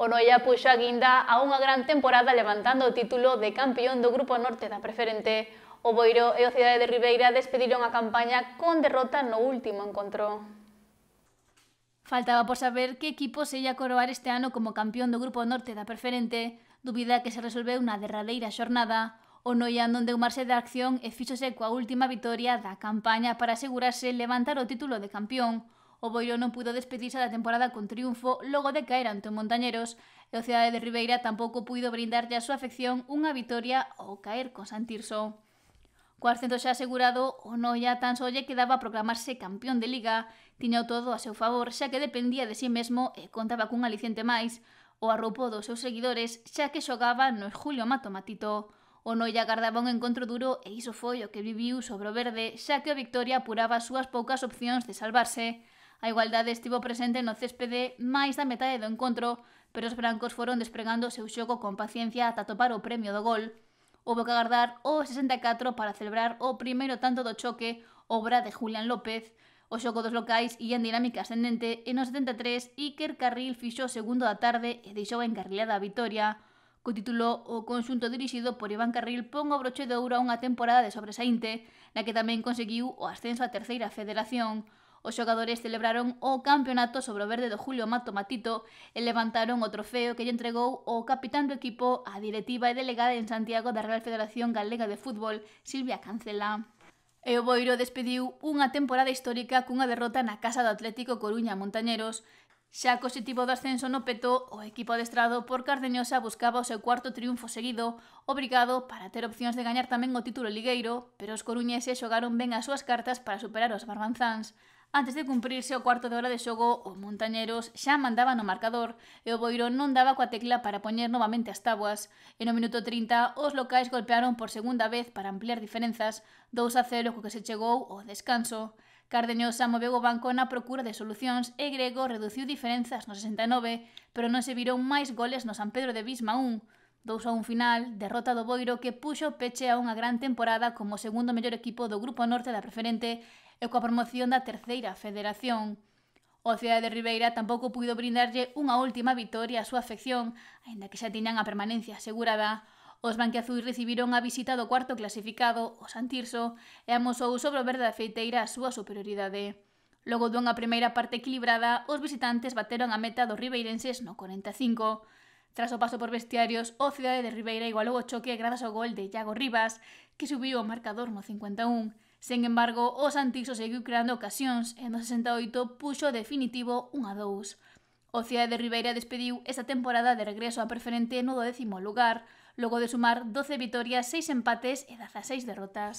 O Noia puxo a guinda a unha gran temporada levantando o título de campeón do Grupo Norte da Preferente. O Boiro e o Cidade de Ribeira despediron a campaña con derrota no último encontro. Faltaba por saber que equipo se ia coroar este ano como campeón do Grupo Norte da Preferente, dúbida que se resolveu na derradeira xornada, o Noia non deu marxe de acción e fixose coa última vitoria da campaña para asegurarse levantar o título de campeón, O Boiro non puido despedirse da temporada con triunfo logo de caer ante o Montañeros e o Cidade de Ribeira tampouco puido brindarlle a súa afección unha vitoria ao caer con Santirso. Co ascenso xa asegurado, o Noia tan só lle quedaba proclamarse campeón de Liga, tiña todo a seu favor xa que dependía de si sí mesmo e contaba cun aliciente máis, o arropo dos seus seguidores xa que xogaba no Julio Mato Matito. O Noia gardaba un encontro duro e iso foi o que viviu sobre o verde xa que o Victoria apuraba as súas poucas opcións de salvarse, A igualdade estivo presente no céspede máis da metade do encontro, pero os brancos foron despregando o seu xogo con paciencia ata topar o premio do gol. Houve que agardar o 64 para celebrar o primeiro tanto do choque, obra de Julián López, O xogo dos locais e en dinámica ascendente en o 73 Iker Carril fixo o segundo da tarde e deixou encarrilada a vitoria. Co título, o conxunto dirixido por Iván Carril pon o broche de ouro a unha temporada de sobresaínte, na que tamén conseguiu o ascenso á terceira federación. Os xogadores celebraron o campeonato sobre o verde do Julio Mato Matito e levantaron o trofeo que lle entregou o capitán do equipo a directiva e delegada en Santiago da Real Federación Galega de Fútbol, Silvia Cancela. E o Boiro despediu unha temporada histórica cunha derrota na Casa do Atlético Coruña Montañeros. Xa co positivo do ascenso no peto, o equipo adestrado por Cardeñosa buscaba o seu cuarto triunfo seguido, obrigado para ter opcións de gañar tamén o título ligueiro, pero os coruñeses xogaron ben as súas cartas para superar os barbanzáns. Antes de cumprirse o cuarto de hora de xogo, os montañeros xa mandaban o marcador e o Boiro non daba coa tecla para poñer novamente as tabuas. E no minuto 30, os locais golpearon por segunda vez para ampliar diferenzas, 2 a 0 co que se chegou ao descanso. Cardeñosa moveu o banco na procura de solucións e Grego reduciu diferenzas no 69, pero non se virou máis goles no San Pedro de Bisma 1. 2 a 1 final, derrota do Boiro que puxo peche a unha gran temporada como segundo mellor equipo do Grupo Norte da Preferente e coa promoción da terceira federación. O Cidade de Ribeira tampouco puido brindarlle unha última vitoria á súa afección, aínda que xa tiñan a permanencia asegurada. Os banquiazuis recibiron a visita do cuarto clasificado, o Santirso, e amosou sobre o verde da feiteira a súa superioridade. Logo dunha primeira parte equilibrada, os visitantes bateron a meta dos ribeirenses no 45. Tras o paso por vestiarios, o Cidade de Ribeira igualou o choque grazas ao gol de Iago Rivas, que subiu o marcador no 51. Sen embargo, o Santixo seguiu creando ocasións e no 68 puxo definitivo 1 a 2. O Cidade de Ribeira despediu esa temporada de regreso a preferente no do décimo lugar, logo de sumar 12 vitorias, 6 empates e 16 derrotas.